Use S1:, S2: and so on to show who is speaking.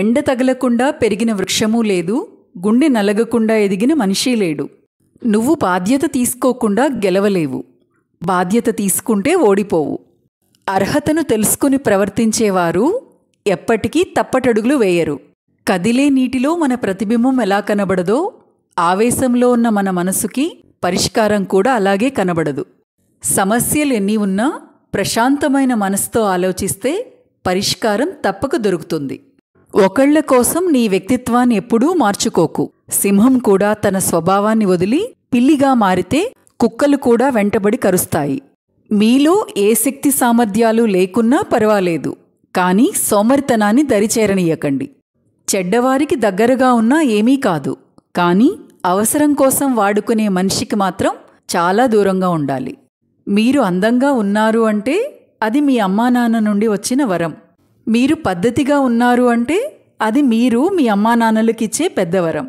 S1: ఎండ తగలకుండా పెరిగిన వృక్షమూ లేదు గుండె నలగకుండా ఎదిగిన మనిషి లేడు నువ్వు బాధ్యత తీసుకోకుండా గెలవలేవు బాధ్యత తీసుకుంటే ఓడిపోవు అర్హతను తెలుసుకుని ప్రవర్తించేవారు ఎప్పటికీ తప్పటడుగులు వేయరు కదిలే నీటిలో మన ప్రతిబింబం ఎలా కనబడదో ఆవేశంలో ఉన్న మన మనసుకి పరిష్కారం కూడా అలాగే కనబడదు సమస్యలు ఎన్ని ఉన్నా ప్రశాంతమైన మనసుతో ఆలోచిస్తే పరిష్కారం తప్పక దొరుకుతుంది ఒకళ్ల కోసం నీ వ్యక్తిత్వాన్ని ఎప్పుడూ మార్చుకోకు సింహం కూడా తన స్వభావాన్ని వదిలి పిల్లిగా మారితే కుక్కలు కూడా వెంటబడి కరుస్తాయి మీలో ఏ శక్తి సామర్థ్యాలు లేకున్నా పర్వాలేదు కానీ సోమరితనాన్ని దరిచేరనీయకండి చెడ్డవారికి దగ్గరగా ఉన్నా ఏమీ కాదు కానీ అవసరం కోసం వాడుకునే మనిషికి మాత్రం చాలా దూరంగా ఉండాలి మీరు అందంగా ఉన్నారు అంటే అది మీ అమ్మానాన్న నుండి వచ్చిన వరం మీరు పద్ధతిగా ఉన్నారు అంటే అది మీరు మీ అమ్మా నాన్నలకు ఇచ్చే పెద్దవరం